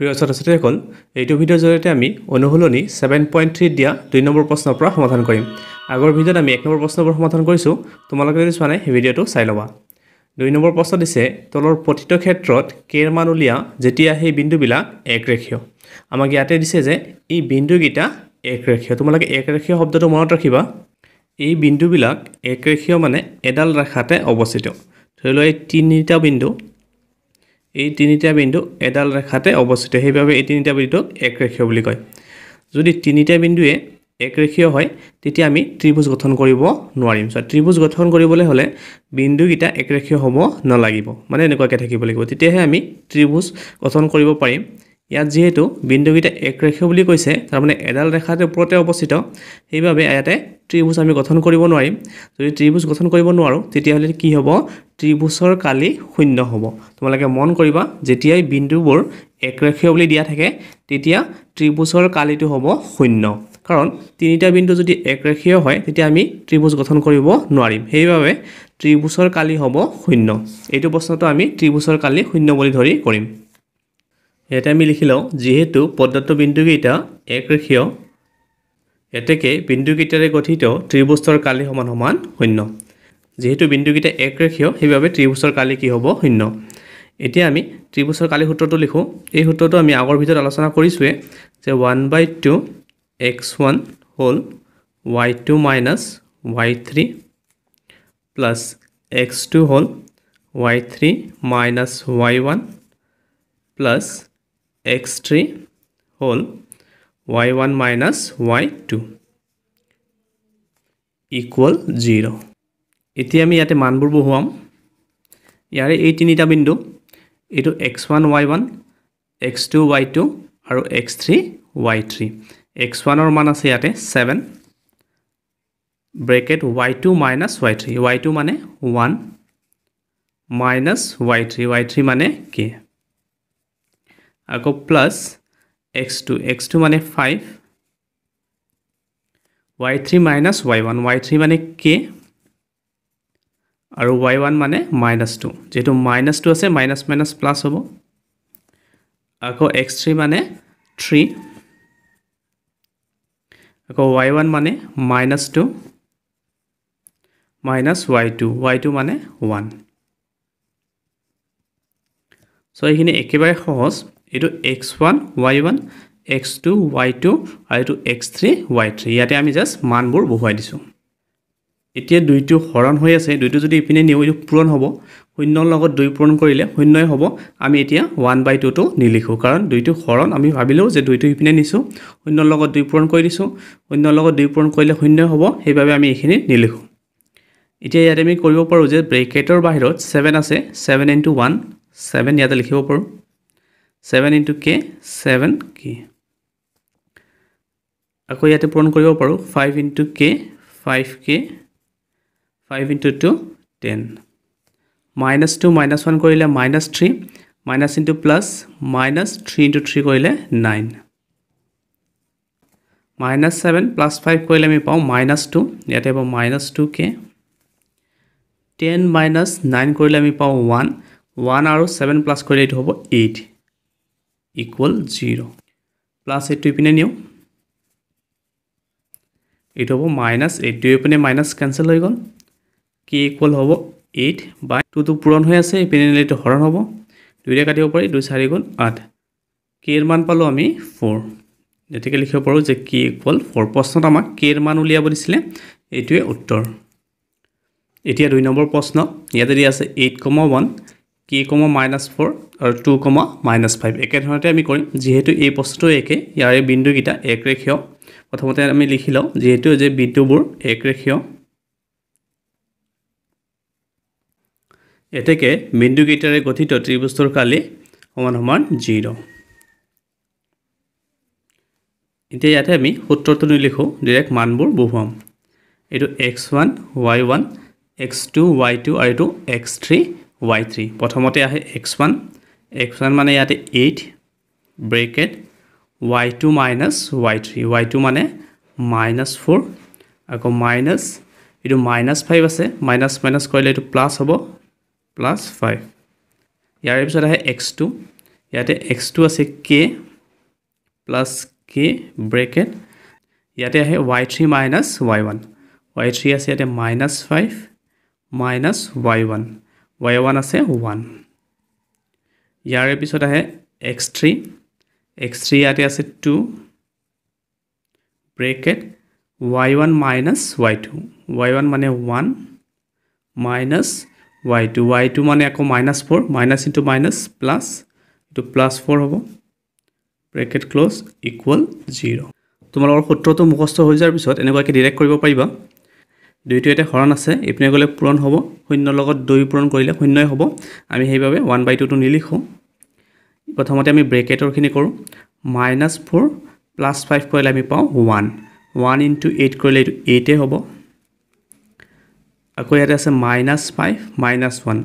প্ৰিয় ছাত্ৰ ছাত্ৰীসকল এইটো ভিডিঅ'ৰ জৰিয়তে আমি অনুশীলনী ছেভেন পইণ্ট থ্ৰীত দিয়া দুই নম্বৰ প্ৰশ্নৰ পৰা সমাধান কৰিম আগৰ ভিডিঅ'ত আমি এক নম্বৰ প্ৰশ্নবোৰ সমাধান কৰিছোঁ তোমালোকে যদি চোৱা নাই সেই ভিডিঅ'টো চাই ল'বা দুই নম্বৰ প্ৰশ্ন দিছে তলৰ প্ৰতিটো ক্ষেত্ৰত কেৰ মান উলিয়া যেতিয়া সেই বিন্দুবিলাক এক একৰেখীয় আমাক ইয়াতে দিছে যে এই বিন্দুকেইটা এক ৰেখীয় তোমালোকে এক একৰেখীয় শব্দটো মনত ৰাখিবা এই বিন্দুবিলাক এক একৰেখীয় মানে এডাল ৰেখাতে অৱস্থিত ধৰি লোৱা এই তিনিটা বিন্দু এই তিনিটা বিন্দু এডাল ৰেখাতে অৱস্থিত সেইবাবে এই তিনিটা বিন্দুক এক ৰেখীয় বুলি কয় যদি তিনিটা বিন্দুৱে এক একৰেখীয় হয় তেতিয়া আমি ত্ৰিভুজ গঠন কৰিব নোৱাৰিম চ' ত্ৰিভুজ গঠন কৰিবলৈ হ'লে বিন্দুকেইটা একৰেখীয় হ'ব নালাগিব মানে এনেকুৱাকৈ থাকিব লাগিব তেতিয়াহে আমি ত্ৰিভুজ গঠন কৰিব পাৰিম ইয়াত যিহেতু বিন্দুকেইটা একৰেখে বুলি কৈছে তাৰমানে এডাল ৰেখাটোৰ ওপৰতে অৱস্থিত সেইবাবে ইয়াতে ত্ৰিভুজ আমি গঠন কৰিব নোৱাৰিম যদি ত্ৰিভুজ গঠন কৰিব নোৱাৰোঁ তেতিয়াহ'লে কি হ'ব ত্ৰিভুজৰ কালি শূন্য হ'ব তোমালোকে মন কৰিবা যেতিয়াই বিন্দুবোৰ একৰেখীয় বুলি দিয়া থাকে তেতিয়া ত্ৰিভুজৰ কালিটো হ'ব শূন্য কাৰণ তিনিটা বিন্দু যদি একৰেখীয় হয় তেতিয়া আমি ত্ৰিভুজ গঠন কৰিব নোৱাৰিম সেইবাবে ত্ৰিভুজৰ কালি হ'ব শূন্য এইটো প্ৰশ্নটো আমি ত্ৰিভুজৰ কালি শূন্য বুলি ধৰি কৰিম ইয়াতে আমি লিখি লওঁ যিহেতু পদ্মত্ব বিন্দুকেইটা এক একৰেখীয় এতেকে বিন্দুকেইটাৰে গঠিত ত্ৰিভুজৰ কালি সমান সমান শূন্য যিহেতু বিন্দুকেইটা এক ৰেখীয় সেইবাবে ত্ৰিভুজৰ কালি কি হ'ব শূন্য এতিয়া আমি ত্ৰিভুজৰ কালি সূত্ৰটো লিখোঁ এই সূত্ৰটো আমি আগৰ ভিতৰত আলোচনা কৰিছোঁৱে যে one by two X one হ'ল Y two minus Y three plus X two হ'ল Y three minus Y one plus x3 whole y1 minus y2 equal 0 এতিয়া আমি ইয়াতে মানবৰ বহুৱাম ইয়াৰে এই তিনিটা বিন্দু এইটো x1 y1 x2 y2 আৰু x3 y3 x1 ৰ মান আছে ইয়াতে 7 bracket y2 minus y3 y2 মানে 1 minus y3 y3 মানে k আকৌ plus X two x two মানে five Y three minus Y one Y three মানে কে আৰু ৱাই ওৱান মানে মাইনাছ টু যিহেতু মাইনাছ টু আছে মাইনাছ মাইনাছ প্লাছ হ'ব আকৌ এক্স থ্ৰী মানে থ্ৰী আকৌ ৱাই ওৱান মানে minus two minus Y two Y two মানে ওৱান চ' এইখিনি একেবাৰে সহজ এইটো x one Y one x two Y two আৰু এইটো এক্স থ্ৰী ৱাই থ্ৰী ইয়াতে আমি জাষ্ট মানবোৰ বহুৱাই দিছোঁ এতিয়া দুইটো হৰণ হৈ আছে দুইটো যদি ইপিনে নিওঁ এইটো পূৰণ হ'ব শূন্যৰ লগত দুই পূৰণ কৰিলে শূন্যই হ'ব আমি এতিয়া ওৱান বাই টুটো নিলিখোঁ কাৰণ দুইটো হৰণ আমি ভাবিলোঁ যে দুইটো ইপিনে নিছোঁ শূন্যৰ লগত দুই পূৰণ কৰি দিছোঁ শূন্যৰ লগত দুই পূৰণ কৰিলে শূন্যই হ'ব সেইবাবে আমি এইখিনি নিলিখোঁ এতিয়া ইয়াতে আমি কৰিব পাৰোঁ যে ব্ৰেকেটৰ বাহিৰত ছেভেন আছে ছেভেন ইন্টু ওৱান ছেভেন ইয়াতে লিখিব পাৰোঁ 7 into k 7 k আকৌ ইয়াতে পূৰণ কৰিব পাৰো 5 into k 5 k 5 into 2 10 minus 2 minus 1 কৰিলে minus 3 minus into plus minus 3 into 3 কৰিলে 9 minus 7 plus 5 কৰিলে আমি পাও minus 2 ইয়াতে হ'ব minus 2 k 10 minus 9 কৰিলে আমি পাও 1 1 আৰু 7 প্লাছ কৰিলে এইটো হ'ব 8 ইকুৱেল জিৰ' প্লাছ এইটো ইপিনে নিওঁ এইটো হ'ব মাইনাছ এইটো ইপিনে মাইনাছ কেঞ্চেল হৈ গ'ল কে ইকুৱেল হ'ব এইট বাই টুটো পূৰণ হৈ আছে ইপিনে নিলে এইটো হৰণ হ'ব দুইৰে কাটিব পাৰি দুই চাৰি গ'ল আঠ কেৰ মান পালোঁ আমি ফ'ৰ গতিকে লিখিব পাৰোঁ যে কে ইকুৱেল ফ'ৰ প্ৰশ্নত আমাক কেৰ মান উলিয়াব দিছিলে এইটোৱে উত্তৰ এতিয়া দুই নম্বৰ প্ৰশ্ন ইয়াতে দিয়া আছে eight comma one K comma minus four আৰু টু কমা মাইনাছ ফাইভ একেধৰণতে আমি কৰিম যিহেতু এই প্ৰশ্নটো একে ইয়াৰে বিন্দুকেইটা একৰেখীয় প্ৰথমতে আমি লিখি লওঁ যিহেতু যে বিন্দুবোৰ একৰেখীয় এতেকে বিন্দুকেইটাৰে গঠিত ত্ৰিভুজটোৰ কালি সমান সমান জিৰ' এতিয়া ইয়াতে আমি সূত্ৰটো নিলিখোঁ ডিৰেক্ট মানবোৰ বহুৱাম এইটো x one Y one x two Y two আৰু এইটো এক্স থ্ৰী ৱাই থ্ৰী প্ৰথমতে আহে এক্স ওৱান এক্স ওৱান মানে ইয়াতে eight bracket Y two minus Y three Y two মানে মাইনাছ ফ'ৰ আকৌ মাইনাছ এইটো মাইনাছ ফাইভ আছে মাইনাছ মাইনাছ কৰিলে এইটো প্লাছ হ'ব প্লাছ ফাইভ ইয়াৰে পিছত আহে এক্স টু ইয়াতে এক্স টু আছে কে প্লাছ কে ব্ৰেকেট ইয়াতে আহে Y three minus Y one Y three আছে ইয়াতে minus five minus Y one Y one আছে ওৱান ইয়াৰে পিছত আহে এক্স থ্ৰী এক্স থ্ৰী ইয়াতে আছে two bracket Y one minus Y two Y one মানে one minus Y two Y two মানে আকৌ minus four minus into minus plus এইটো প্লাছ ফ'ৰ হ'ব ব্ৰেকেট ক্ল'জ ইকুৱেল জিৰ' তোমালোকৰ সূত্ৰটো মুখস্থ হৈ যোৱাৰ পিছত এনেকুৱাকৈ ডিৰেক্ট কৰিব পাৰিবা দুইটো ইয়াতে হৰণ আছে এইপিনে গ'লে পূৰণ হ'ব শূন্যৰ লগত দুই পূৰণ কৰিলে শূন্যই হ'ব আমি সেইবাবে ওৱান বাই টুটো নিলিখোঁ প্ৰথমতে আমি ব্ৰেকেটৰখিনি কৰোঁ মাইনাছ ফ'ৰ প্লাছ ফাইভ কৰিলে আমি পাওঁ ওৱান ওৱান ইনটু এইট কৰিলে এইটো এইটেই হ'ব আকৌ ইয়াতে আছে minus five minus one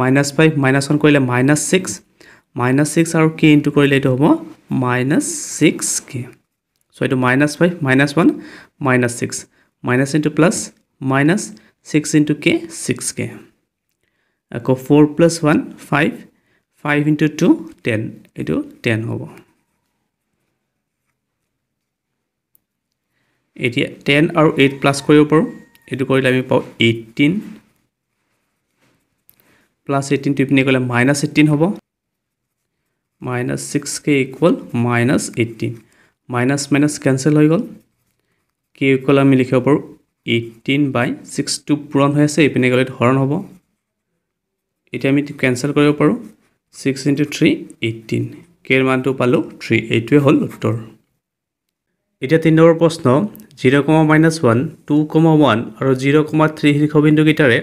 minus five minus one কৰিলে মাইনাছ ছিক্স মাইনাছ ছিক্স আৰু কে ইনটু কৰিলে এইটো হ'ব মাইনাছ ছিক্স কে ছ' এইটো minus five minus one minus six minus into plus minus six into K six K আকৌ four plus one five five into two ten এইটো ten হ'ব এতিয়া টেন আৰু এইট প্লাছ কৰিব পাৰোঁ এইটো কৰিলে আমি পাওঁ এইটিন প্লাছ এইটিনটো পিনে গ'লে মাইনাছ এইটিন হ'ব মাইনাছ ছিক্স কে equal minus eighteen minus minus cancel হৈ গ'ল কে ইকুৱেল আমি লিখিব পাৰোঁ এইটিন বাই সিক্সটো পূৰণ হৈ আছে ইপিনে গ'লে হৰণ হ'ব এতিয়া আমি কেঞ্চেল কৰিব পাৰোঁ ছিক্স ইণ্টু থ্ৰী এইটিন কেৰ মানটো পালোঁ থ্ৰী এইটোৱে হ'ল উত্তৰ এতিয়া তিনি নম্বৰ প্ৰশ্ন zero' comma minus one two comma one আৰু জিৰ' কমা থ্ৰী শীৰ্ষবিন্দুকেইটাৰে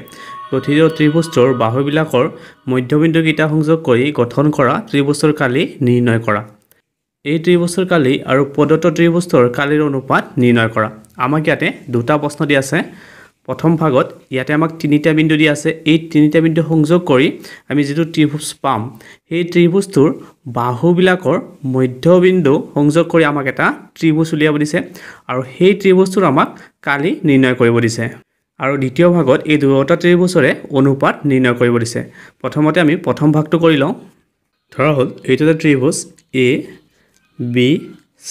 গঠিত ত্ৰিভুজটোৰ বাহুবিলাকৰ মধ্যবিন্দুকেইটা সংযোগ কৰি গঠন কৰা ত্ৰিভুজৰ কালি নিৰ্ণয় কৰা এই ত্ৰিভুজৰ কালি আৰু প্ৰদত্ত ত্ৰিভুজৰ কালিৰ অনুপাত নিৰ্ণয় কৰা আমাক ইয়াতে দুটা প্ৰশ্ন দিয়া আছে প্ৰথম ভাগত ইয়াতে আমাক তিনিটা বিন্দু দিয়া আছে এই তিনিটা বিন্দু সংযোগ কৰি আমি যিটো ত্ৰিভুজ পাম সেই ত্ৰিভুজটোৰ বাহুবিলাকৰ মধ্যবিন্দু সংযোগ কৰি আমাক এটা ত্ৰিভুজ উলিয়াব দিছে আৰু সেই ত্ৰিভুজটোৰ আমাক কালি নিৰ্ণয় কৰিব দিছে আৰু দ্বিতীয় ভাগত এই দুয়োটা ত্ৰিভুজৰে অনুপাত নিৰ্ণয় কৰিব দিছে প্ৰথমতে আমি প্ৰথম ভাগটো কৰি লওঁ ধৰা হ'ল এইটো এটা ত্ৰিভুজ এ বি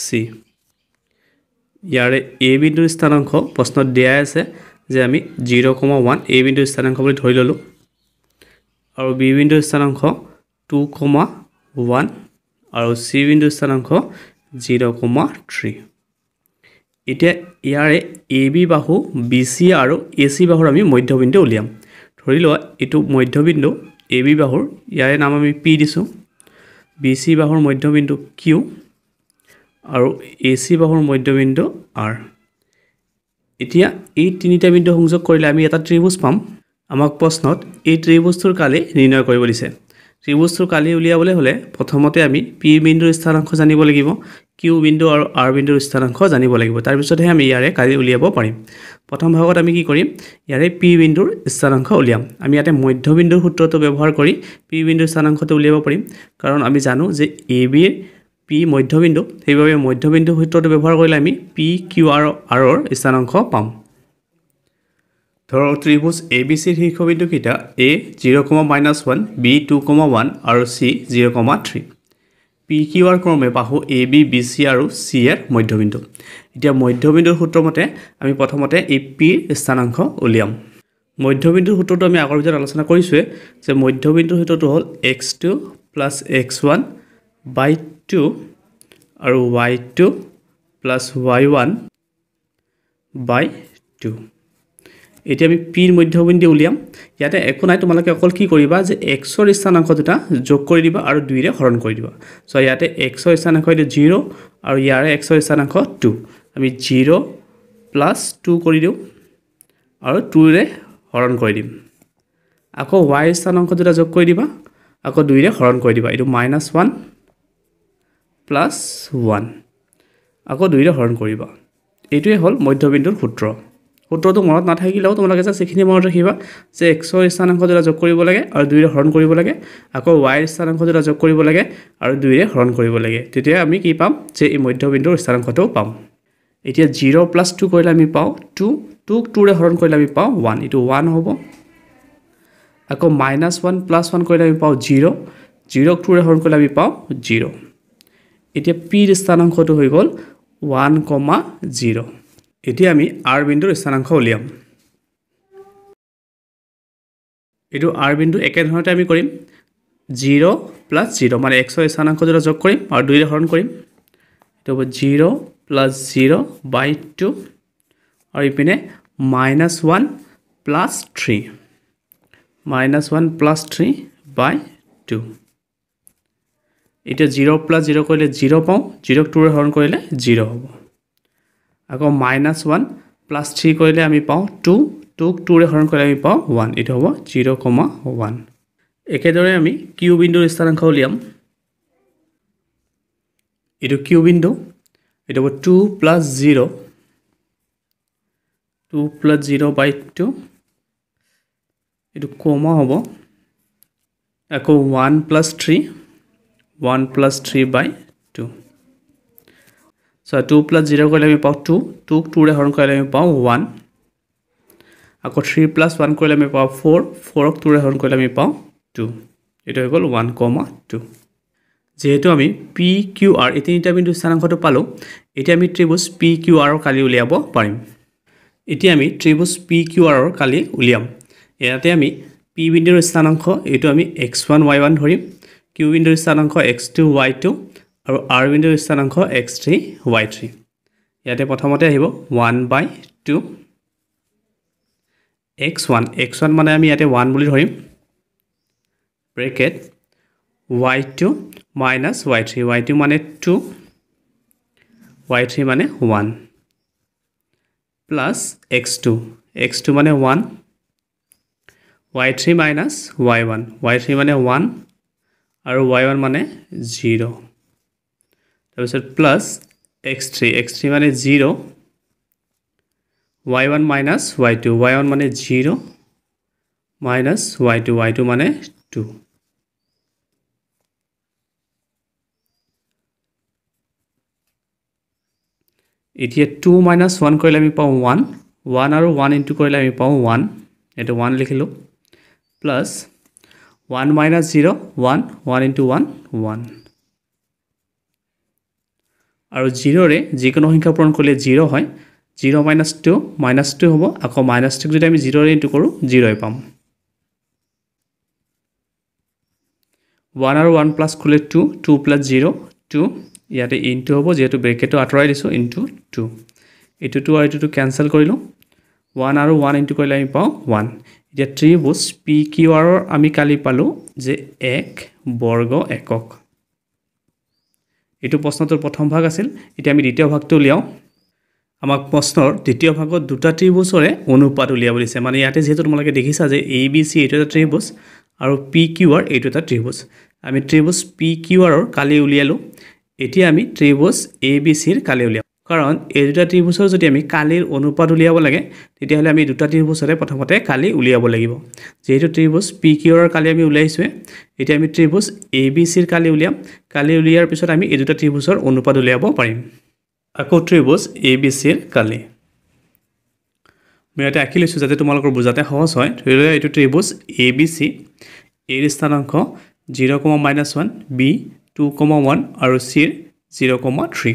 চি ইয়াৰে এ বিন্দু স্থানাংশ প্ৰশ্নত দিয়াই আছে যে আমি জিৰ' কমা ওৱান এ বিন্দু স্থানাংশ বুলি ধৰি ল'লোঁ আৰু বি বিন্দু স্থানাংশ টু কমা ওৱান আৰু চি বিন্দু স্থানাংশ জিৰ' কমা থ্ৰী এতিয়া ইয়াৰে এ বি বাহু বি চি আৰু এ চি বাহুৰ আমি মধ্যবিন্দু উলিয়াম ধৰি লোৱা এইটো মধ্যবিন্দু এ বি বাহুৰ ইয়াৰে নাম আমি পি দিছোঁ বি চি বাহুৰ মধ্যবিন্দু কিউ আৰু এ চি বাহুৰ মধ্যবিন্দু আৰ এতিয়া এই তিনিটা বিন্দু সংযোগ কৰিলে আমি এটা ত্ৰিভুজ পাম আমাক প্ৰশ্নত এই ত্ৰিভুজটোৰ কালি নিৰ্ণয় কৰিব দিছে ত্ৰিভুজটোৰ কালি উলিয়াবলৈ হ'লে প্ৰথমতে আমি পি বিন্দুৰ স্থানাংশ জানিব লাগিব কিউ বিন্দু আৰু আৰ বিন্দুৰ স্থানাংশ জানিব লাগিব তাৰপিছতহে আমি ইয়াৰে কালি উলিয়াব পাৰিম প্ৰথম ভাগত আমি কি কৰিম ইয়াৰে পি বিন্দুৰ স্থানাংশ উলিয়াম আমি ইয়াতে মধ্যবিন্দুৰ সূত্ৰটো ব্যৱহাৰ কৰি পি বিন্দুৰ স্থানাংশটো উলিয়াব পাৰিম কাৰণ আমি জানো যে এ বিৰ পি মধ্যবিন্দু সেইবাবে মধ্যবিন্দু সূত্ৰটো ব্যৱহাৰ কৰিলে আমি পি কিউ আৰ আৰৰ স্থানাংশ পাম ধৰক ত্ৰিভুজ এ বি চিৰ শীৰ্ষবিন্দুকেইটা A zero' comma minus one B two comma one আৰু C zero' comma three P Q R ক্ৰমে পাহোঁ এ বি বি চি আৰু চি এৰ মধ্যবিন্দু এতিয়া মধ্যবিন্দুৰ সূত্ৰমতে আমি প্ৰথমতে এই পিৰ স্থানাংশ উলিয়াম মধ্যবিন্দুৰ সূত্ৰটো আমি আগৰ ভিতৰত আলোচনা কৰিছোঁৱেই যে মধ্যবিন্দুৰ সূত্ৰটো হ'ল x two plus x one by two আৰু y two plus y one by two এতিয়া আমি পিৰ মধ্যবিন্দু উলিয়াম ইয়াতে একো নাই তোমালোকে অকল কি কৰিবা যে এক্সৰ স্থানাংশ দুটা যোগ কৰি দিবা আৰু দুইৰে হৰণ কৰি দিবা চ' ইয়াতে এক্সৰ স্থানাংশ এতিয়া জিৰ' আৰু ইয়াৰে এক্সৰ স্থানাংশ টু আমি জিৰ' প্লাছ টু কৰি দিওঁ আৰু টুৰে হৰণ কৰি দিম আকৌ ৱাই স্থানাংশ দুটা যোগ কৰি দিবা আকৌ দুইৰে হৰণ কৰি দিবা এইটো মাইনাছ ওৱান প্লাছ ওৱান আকৌ দুইৰে হৰণ কৰিবা এইটোৱে হ'ল মধ্যবিন্দুৰ সূত্ৰ সূত্ৰটো মনত নাথাকিলেও তোমালোকে যে সেইখিনি মনত ৰাখিবা যে এক্সৰ স্থানাংশ দুটা যোগ কৰিব লাগে আৰু দুইৰে হৰণ কৰিব লাগে আকৌ ৱাইৰ স্থানাংশ দুটা যোগ কৰিব লাগে আৰু দুইৰে হৰণ কৰিব লাগে তেতিয়া আমি কি পাম যে এই মধ্যবিন্দুৰ স্থানাংশটোও পাম এতিয়া জিৰ' প্লাছ টু কৰিলে আমি পাওঁ টু টুক টুৰে হৰণ কৰিলে আমি পাওঁ ওৱান এইটো ওৱান হ'ব আকৌ মাইনাছ ওৱান প্লাছ ওৱান কৰিলে আমি পাওঁ জিৰ' জিৰ'ক টুৰে হৰণ কৰিলে আমি পাওঁ জিৰ' এতিয়া পিৰ স্থানাংশটো হৈ গ'ল ওৱান কমা জিৰ' এতিয়া আমি আৰ বিন্দুৰ স্থানাংশ উলিয়াম এইটো আৰ বিন্দু একেধৰণতে আমি কৰিম জিৰ' প্লাছ জিৰ' মানে এক্সৰ স্থানাংশ যেতিয়া যোগ কৰিম আৰু দুইৰে হৰণ কৰিম এইটো হ'ব zero' plus zero' by two আৰু ইপিনে minus one plus three minus one plus three by two এতিয়া জিৰ' প্লাছ জিৰ' কৰিলে জিৰ' পাওঁ জিৰ'ক টুৰে হৰণ কৰিলে জিৰ' হ'ব আকৌ মাইনাছ ওৱান প্লাছ থ্ৰী কৰিলে আমি পাওঁ টু টুক টুৰে হৰণ কৰিলে আমি পাওঁ ওৱান এইটো হ'ব জিৰ' কমা ওৱান একেদৰে আমি কিউ বিন্দুৰ স্থানাংশ উলিয়াম এইটো কিউ বিন্দু এইটো হ'ব two plus zero' two plus zero' by two এইটো কমা হ'ব আকৌ one plus three 1 plus 3 by 2. So 2 plus 0 করলে আমি পাও 2, 2 2 রে হরণ করলে আমি পাও 1. আকো 3 plus 1 করলে আমি পাও 4, 4 অক 2 রে হরণ করলে আমি পাও 2. এটা হইল 1 comma 2. যেহেতু আমি PQR এই তিনটা বিন্দু স্থানাঙ্কটো পালো, এটা আমি ত্রিভুজ PQR ৰ কালি উলিয়াব পাৰিম। এতিয়া আমি ত্ৰিভুজ PQR ৰ কালি উলিয়াম। ইয়াতে আমি P বিন্দুৰ স্থানাঙ্ক এটো আমি x1 y1 ধৰিম। কিউ উইণ্ডৰ স্থানাংশ এক্স টু ৱাই টু আৰু আৰ উইণ্ডৰ স্থানাংশ এক্স থ্ৰী ৱাই থ্ৰী ইয়াতে প্ৰথমতে আহিব one by two X one x one মানে আমি ইয়াতে ওৱান বুলি ধৰিম bracket Y two minus Y three Y two মানে টু ৱাই থ্ৰী মানে one plus X two x two মানে one Y three minus Y one Y three মানে one আৰু ৱাই ওৱান মানে জিৰ' তাৰপিছত plus x three x three মানে zero' y one minus Y two Y one মানে zero' minus Y two Y two মানে two এতিয়া two minus one কৰিলে আমি পাওঁ ওৱান ওৱান আৰু ওৱান ইণ্টু কৰিলে আমি পাওঁ ওৱান এইটো ওৱান লিখিলোঁ প্লাছ 1 minus 0, 1, 1 into 1, 1. আৰু 0 ৰে যিকোনো সংখ্যা পূৰণ কৰিলে 0 হয় 0 minus 2 minus 2 হ'ব আকৌ minus 2 যদি আমি 0 ৰে ইনটো কৰো 0 এ পাম 1 আৰু 1 plus কৰিলে 2 2 plus 0 2 ইয়াতে ইনটো হ'ব যেটো ব্ৰেকেট আঠৰাই দিছো ইনটো 2 এটো 2 আৰু এটো 2 কেনসেল কৰিলো 1 আৰু 1 ইনটো কৰিলে আমি পাও 1 এতিয়া ত্ৰিভুজ পি কিউ আৰৰ আমি কালি পালোঁ যে এক বৰ্গ একক এইটো প্ৰশ্নটোৰ প্ৰথম ভাগ আছিল এতিয়া আমি দ্বিতীয় ভাগটো উলিয়াওঁ আমাক প্ৰশ্নৰ দ্বিতীয় ভাগত দুটা ত্ৰিভুজৰে অনুপাত উলিয়াব দিছে মানে ইয়াতে যিহেতু তোমালোকে দেখিছা যে এ বি চি এইটো এটা ত্ৰিভুজ আৰু পি কিউ আৰ এইটো এটা ত্ৰিভুজ আমি ত্ৰিভুজ পি কিউ আৰৰ কালি উলিয়ালোঁ এতিয়া আমি ত্ৰিভুজ এ বি চিৰ কালি উলিয়াম কাৰণ এই দুটা ত্ৰিভুজৰ যদি আমি কালিৰ অনুপাত উলিয়াব লাগে তেতিয়াহ'লে আমি দুটা ত্ৰিভুজৰে প্ৰথমতে কালি উলিয়াব লাগিব যিহেতু ত্ৰিভুজ পি কিউৰৰ কালি আমি উলিয়াইছোৱে এতিয়া আমি ত্ৰিভুজ এ বি চিৰ কালি উলিয়াম কালি উলিয়াৰ পিছত আমি এই দুটা ত্ৰিভুজৰ অনুপাত উলিয়াব পাৰিম আকৌ ত্ৰিভুজ এ বি চিৰ কালি মই ইয়াতে আঁকি লৈছোঁ যাতে তোমালোকৰ বুজাতে সহজ হয় ধৰি এইটো ত্ৰিভুজ এ বি চি এৰ স্থানাংশ zero' comma minus one B two comma one আৰু চিৰ জিৰ' কমা থ্ৰী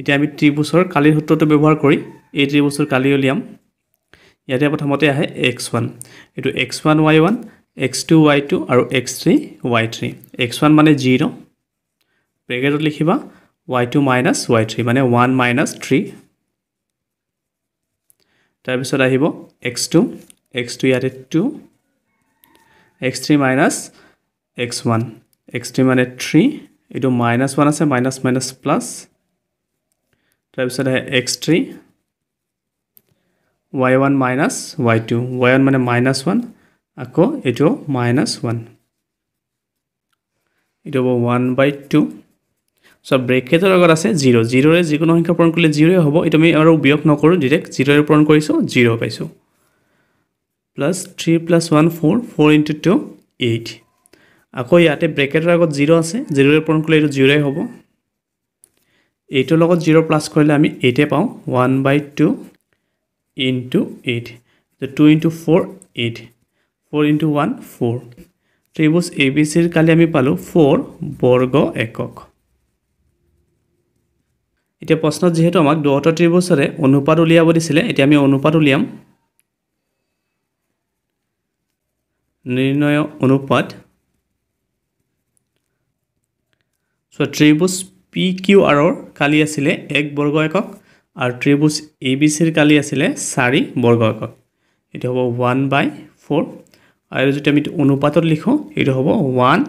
এতিয়া আমি ত্ৰিভুজৰ কালিৰ সূত্ৰটো ব্যৱহাৰ কৰি এই ত্ৰিভুজৰ কালি উলিয়াম ইয়াতে প্ৰথমতে আহে এক্স ওৱান এইটো x one Y one x two Y two আৰু x three y three x one মানে জিৰ' ব্ৰেকেটত লিখিবা y two minus Y three মানে ওৱান মাইনাছ থ্ৰী তাৰপিছত আহিব এক্স টু এক্স টু ইয়াতে two x three minus x one x three মানে three এইটো মাইনাছ ওৱান আছে মাইনাছ মাইনাছ প্লাছ তাৰপিছত আহে x three y one minus Y two Y one মানে মাইনাছ ওৱান আকৌ এইটো মাইনাছ ওৱান এইটো হ'ব ওৱান বাই টু চব ব্ৰেকেটৰ লগত আছে জিৰ' জিৰ'ৰে যিকোনো সংখ্যা পূৰণ কৰিলে জিৰ'য়ে হ'ব এইটো আমি আৰু বিয়োগ নকৰোঁ ডিৰেক্ট জিৰ'ৰে পূৰণ কৰিছোঁ জিৰ' পাইছোঁ plus three plus one four four into two eight আকৌ ইয়াতে ব্ৰেকেটৰ আগত জিৰ' আছে জিৰ'ৰে পূৰণ কৰিলে এইটো জিৰ'য়ে হ'ব এইটোৰ লগত জিৰ' প্লাছ কৰিলে আমি এইটে পাওঁ one by two into eight two into four eight four into one four ত্ৰিভুজ এ বি চিৰ কালি আমি পালোঁ ফ'ৰ বৰ্গ একক এতিয়া প্ৰশ্নত যিহেতু আমাক দুটা ত্ৰিভুজৰে অনুপাত উলিয়াব দিছিলে এতিয়া আমি অনুপাত উলিয়াম নিৰ্ণয় অনুপাত চ' ত্ৰিভুজ পি কিউ আৰৰ কালি আছিলে এক বৰ্গ একক আৰু ত্ৰিভুজ এ বি চিৰ কালি আছিলে চাৰি বৰ্গ একক এইটো হ'ব ওৱান বাই ফ'ৰ আৰু যদি আমি অনুপাতত লিখোঁ এইটো হ'ব ওৱান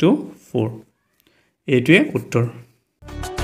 টু ফ'ৰ এইটোৱে উত্তৰ